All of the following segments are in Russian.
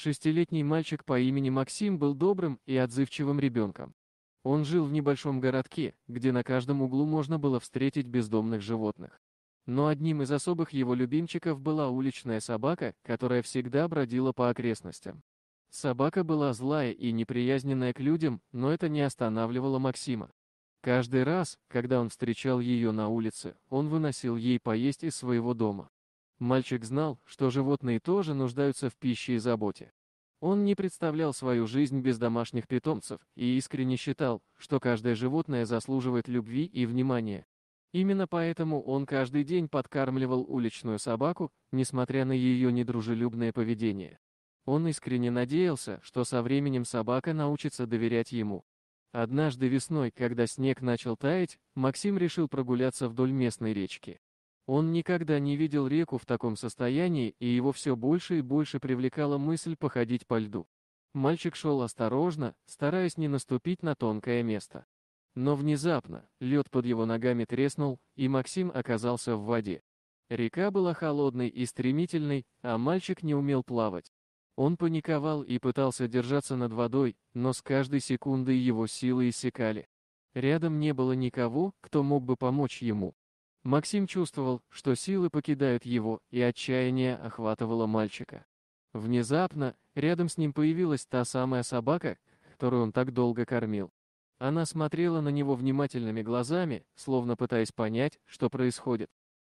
Шестилетний мальчик по имени Максим был добрым и отзывчивым ребенком. Он жил в небольшом городке, где на каждом углу можно было встретить бездомных животных. Но одним из особых его любимчиков была уличная собака, которая всегда бродила по окрестностям. Собака была злая и неприязненная к людям, но это не останавливало Максима. Каждый раз, когда он встречал ее на улице, он выносил ей поесть из своего дома. Мальчик знал, что животные тоже нуждаются в пище и заботе. Он не представлял свою жизнь без домашних питомцев и искренне считал, что каждое животное заслуживает любви и внимания. Именно поэтому он каждый день подкармливал уличную собаку, несмотря на ее недружелюбное поведение. Он искренне надеялся, что со временем собака научится доверять ему. Однажды весной, когда снег начал таять, Максим решил прогуляться вдоль местной речки. Он никогда не видел реку в таком состоянии, и его все больше и больше привлекала мысль походить по льду. Мальчик шел осторожно, стараясь не наступить на тонкое место. Но внезапно, лед под его ногами треснул, и Максим оказался в воде. Река была холодной и стремительной, а мальчик не умел плавать. Он паниковал и пытался держаться над водой, но с каждой секундой его силы иссякали. Рядом не было никого, кто мог бы помочь ему. Максим чувствовал, что силы покидают его, и отчаяние охватывало мальчика. Внезапно, рядом с ним появилась та самая собака, которую он так долго кормил. Она смотрела на него внимательными глазами, словно пытаясь понять, что происходит.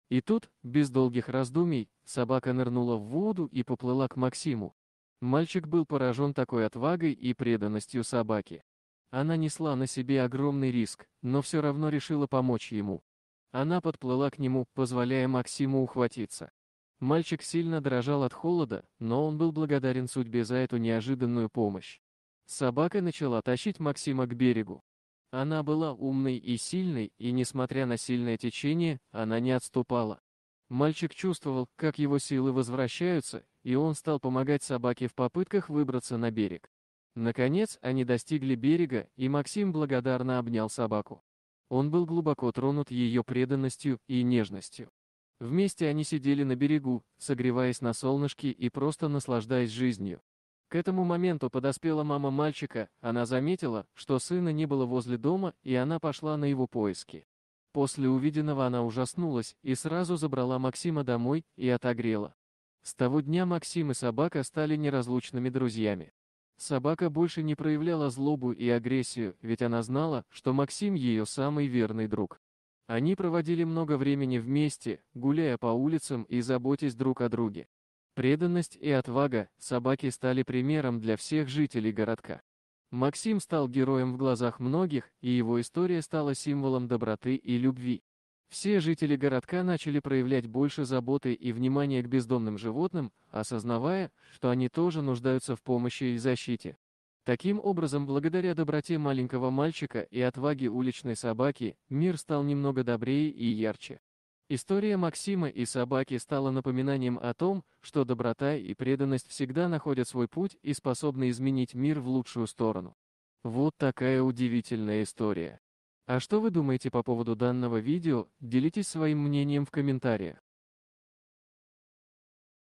И тут, без долгих раздумий, собака нырнула в воду и поплыла к Максиму. Мальчик был поражен такой отвагой и преданностью собаки. Она несла на себе огромный риск, но все равно решила помочь ему. Она подплыла к нему, позволяя Максиму ухватиться. Мальчик сильно дрожал от холода, но он был благодарен судьбе за эту неожиданную помощь. Собака начала тащить Максима к берегу. Она была умной и сильной, и несмотря на сильное течение, она не отступала. Мальчик чувствовал, как его силы возвращаются, и он стал помогать собаке в попытках выбраться на берег. Наконец, они достигли берега, и Максим благодарно обнял собаку. Он был глубоко тронут ее преданностью и нежностью. Вместе они сидели на берегу, согреваясь на солнышке и просто наслаждаясь жизнью. К этому моменту подоспела мама мальчика, она заметила, что сына не было возле дома, и она пошла на его поиски. После увиденного она ужаснулась и сразу забрала Максима домой и отогрела. С того дня Максим и собака стали неразлучными друзьями. Собака больше не проявляла злобу и агрессию, ведь она знала, что Максим ее самый верный друг. Они проводили много времени вместе, гуляя по улицам и заботясь друг о друге. Преданность и отвага собаки стали примером для всех жителей городка. Максим стал героем в глазах многих, и его история стала символом доброты и любви. Все жители городка начали проявлять больше заботы и внимания к бездомным животным, осознавая, что они тоже нуждаются в помощи и защите. Таким образом, благодаря доброте маленького мальчика и отваге уличной собаки, мир стал немного добрее и ярче. История Максима и собаки стала напоминанием о том, что доброта и преданность всегда находят свой путь и способны изменить мир в лучшую сторону. Вот такая удивительная история. А что вы думаете по поводу данного видео, делитесь своим мнением в комментариях.